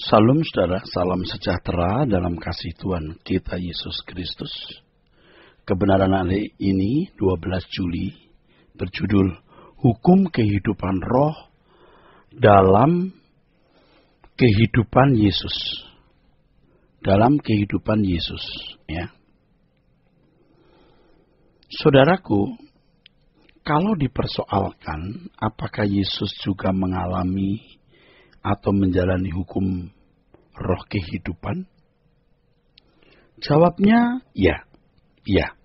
Salam saudara, salam sejahtera dalam kasih Tuhan kita Yesus Kristus. Kebenaran hari ini 12 Juli berjudul Hukum Kehidupan Roh dalam kehidupan Yesus. Dalam kehidupan Yesus, ya. Saudaraku, kalau dipersoalkan apakah Yesus juga mengalami atau menjalani hukum roh kehidupan? Jawabnya ya, ya.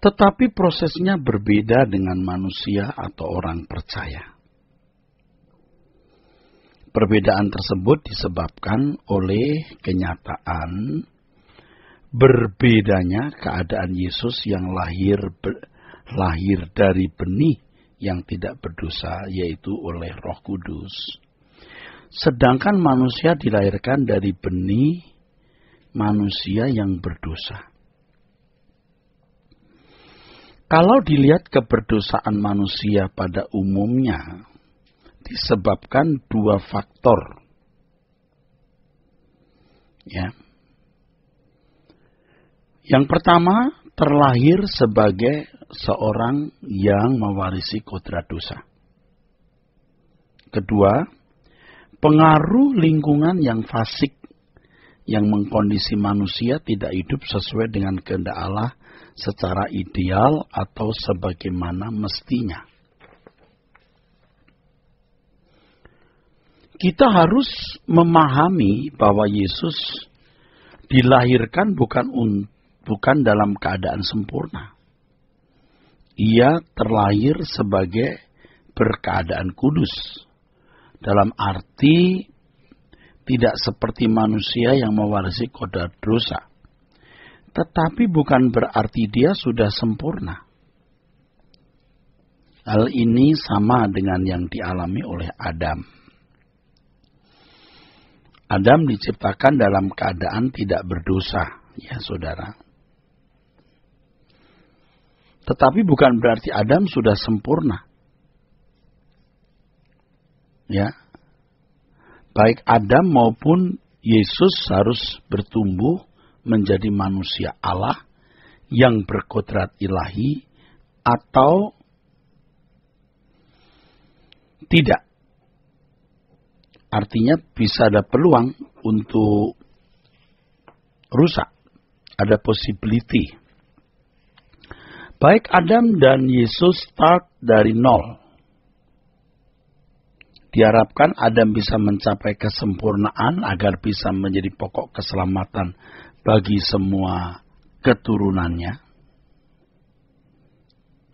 Tetapi prosesnya berbeda dengan manusia atau orang percaya. Perbedaan tersebut disebabkan oleh kenyataan berbedanya keadaan Yesus yang lahir lahir dari benih yang tidak berdosa yaitu oleh Roh Kudus. Sedangkan manusia dilahirkan dari benih manusia yang berdosa. Kalau dilihat keberdosaan manusia pada umumnya disebabkan dua faktor. Ya. Yang pertama, terlahir sebagai seorang yang mewarisi kodrat dosa. Kedua, pengaruh lingkungan yang fasik yang mengkondisi manusia tidak hidup sesuai dengan kehendak Allah secara ideal atau sebagaimana mestinya. Kita harus memahami bahwa Yesus dilahirkan bukan untuk bukan dalam keadaan sempurna. Ia terlahir sebagai berkeadaan kudus. Dalam arti tidak seperti manusia yang mewarisi kodrat dosa. Tetapi bukan berarti dia sudah sempurna. Hal ini sama dengan yang dialami oleh Adam. Adam diciptakan dalam keadaan tidak berdosa, ya saudara. Tetapi bukan berarti Adam sudah sempurna. Ya. Baik Adam maupun Yesus harus bertumbuh menjadi manusia Allah yang berkodrat ilahi atau tidak. Artinya bisa ada peluang untuk rusak. Ada possibility Baik Adam dan Yesus start dari nol. Diharapkan Adam bisa mencapai kesempurnaan agar bisa menjadi pokok keselamatan bagi semua keturunannya.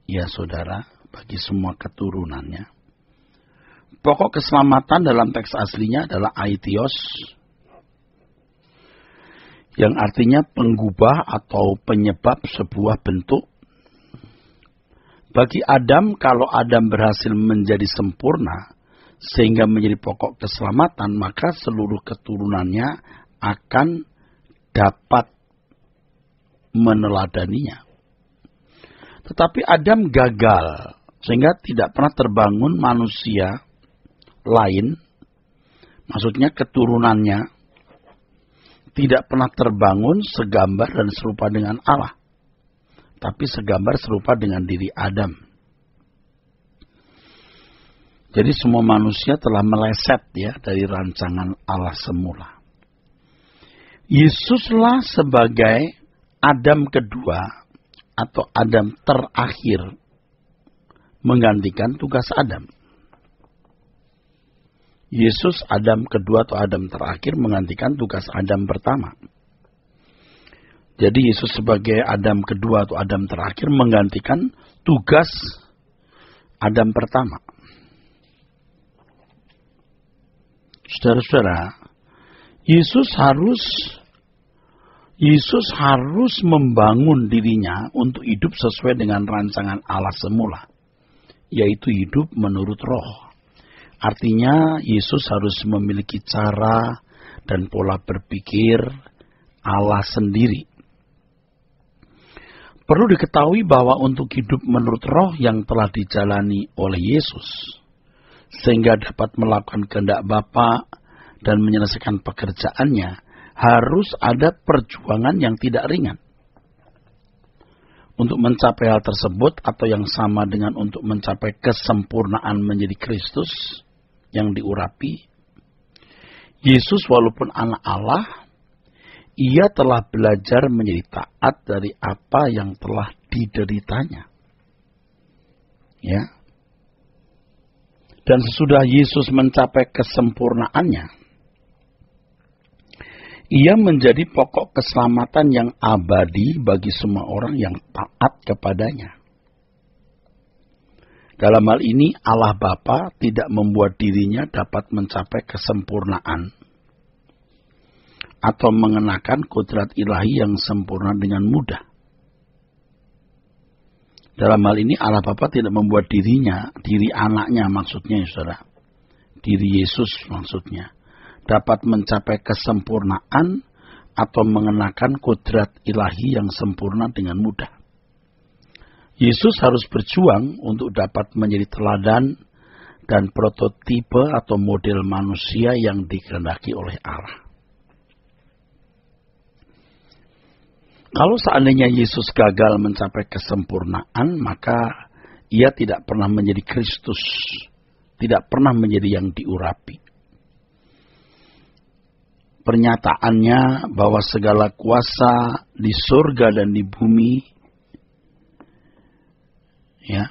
Ya saudara, bagi semua keturunannya. Pokok keselamatan dalam teks aslinya adalah aitios, yang artinya penggubah atau penyebab sebuah bentuk bagi Adam, kalau Adam berhasil menjadi sempurna, sehingga menjadi pokok keselamatan, maka seluruh keturunannya akan dapat meneladaninya. Tetapi Adam gagal, sehingga tidak pernah terbangun manusia lain, maksudnya keturunannya, tidak pernah terbangun segambar dan serupa dengan Allah tapi segambar serupa dengan diri Adam. Jadi semua manusia telah meleset ya dari rancangan Allah semula. Yesuslah sebagai Adam kedua atau Adam terakhir menggantikan tugas Adam. Yesus Adam kedua atau Adam terakhir menggantikan tugas Adam pertama. Jadi Yesus sebagai Adam kedua atau Adam terakhir menggantikan tugas Adam pertama. Saudara-saudara, Yesus harus Yesus harus membangun dirinya untuk hidup sesuai dengan rancangan Allah semula, yaitu hidup menurut roh. Artinya, Yesus harus memiliki cara dan pola berpikir Allah sendiri Perlu diketahui bahwa untuk hidup menurut roh yang telah dijalani oleh Yesus, sehingga dapat melakukan kehendak Bapa dan menyelesaikan pekerjaannya, harus ada perjuangan yang tidak ringan. Untuk mencapai hal tersebut atau yang sama dengan untuk mencapai kesempurnaan menjadi Kristus yang diurapi, Yesus walaupun anak Allah, ia telah belajar menjadi taat dari apa yang telah dideritanya. Ya. Dan sesudah Yesus mencapai kesempurnaannya, ia menjadi pokok keselamatan yang abadi bagi semua orang yang taat kepadanya. Dalam hal ini Allah Bapa tidak membuat dirinya dapat mencapai kesempurnaan atau mengenakan kodrat ilahi yang sempurna dengan mudah. Dalam hal ini Allah Bapa tidak membuat dirinya, diri anaknya maksudnya ya saudara. Diri Yesus maksudnya. Dapat mencapai kesempurnaan atau mengenakan kodrat ilahi yang sempurna dengan mudah. Yesus harus berjuang untuk dapat menjadi teladan dan prototipe atau model manusia yang dikehendaki oleh Allah. Kalau seandainya Yesus gagal mencapai kesempurnaan, maka ia tidak pernah menjadi Kristus, tidak pernah menjadi yang diurapi. Pernyataannya bahwa segala kuasa di surga dan di bumi ya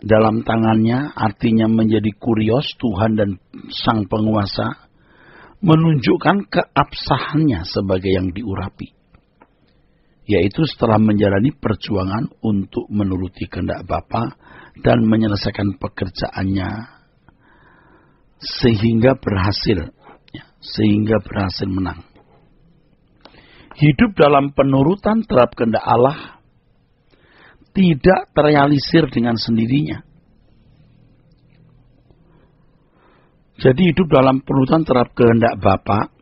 dalam tangannya artinya menjadi kurios Tuhan dan sang penguasa menunjukkan keabsahannya sebagai yang diurapi yaitu setelah menjalani perjuangan untuk menuruti kehendak Bapa dan menyelesaikan pekerjaannya sehingga berhasil ya, sehingga berhasil menang. Hidup dalam penurutan terhadap kehendak Allah tidak terrealisir dengan sendirinya. Jadi hidup dalam penurutan terhadap kehendak Bapak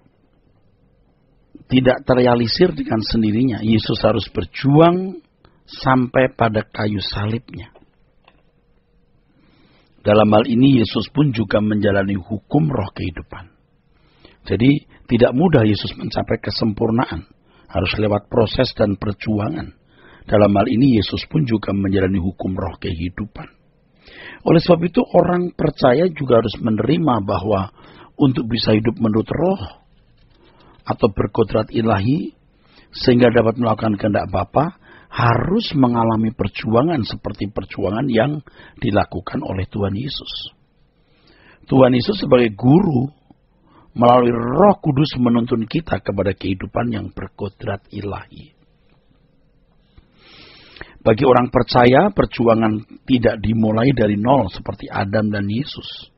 tidak terrealisir dengan sendirinya. Yesus harus berjuang sampai pada kayu salibnya. Dalam hal ini Yesus pun juga menjalani hukum roh kehidupan. Jadi tidak mudah Yesus mencapai kesempurnaan. Harus lewat proses dan perjuangan. Dalam hal ini Yesus pun juga menjalani hukum roh kehidupan. Oleh sebab itu orang percaya juga harus menerima bahwa untuk bisa hidup menurut roh atau berkodrat ilahi sehingga dapat melakukan kehendak Bapa harus mengalami perjuangan seperti perjuangan yang dilakukan oleh Tuhan Yesus. Tuhan Yesus sebagai guru melalui Roh Kudus menuntun kita kepada kehidupan yang berkodrat ilahi. Bagi orang percaya, perjuangan tidak dimulai dari nol seperti Adam dan Yesus.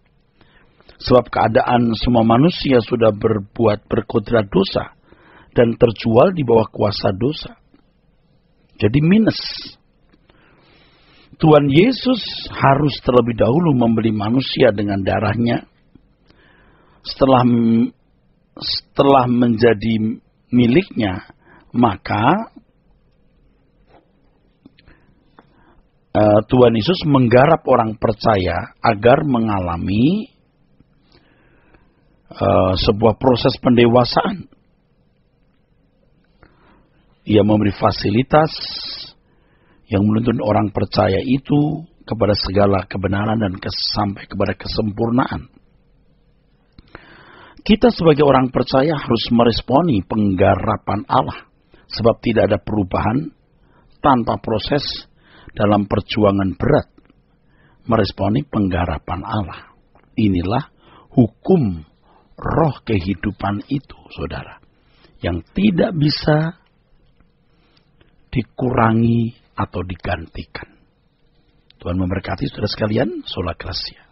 Sebab keadaan semua manusia sudah berbuat berkodrat dosa dan terjual di bawah kuasa dosa. Jadi minus. Tuhan Yesus harus terlebih dahulu membeli manusia dengan darahnya. Setelah setelah menjadi miliknya, maka eh, Tuhan Yesus menggarap orang percaya agar mengalami uh, sebuah proses pendewasaan. Ia memberi fasilitas yang menuntun orang percaya itu kepada segala kebenaran dan sampai kepada kesempurnaan. Kita sebagai orang percaya harus meresponi penggarapan Allah. Sebab tidak ada perubahan tanpa proses dalam perjuangan berat. Meresponi penggarapan Allah. Inilah hukum roh kehidupan itu, saudara, yang tidak bisa dikurangi atau digantikan. Tuhan memberkati saudara sekalian, kelas ya.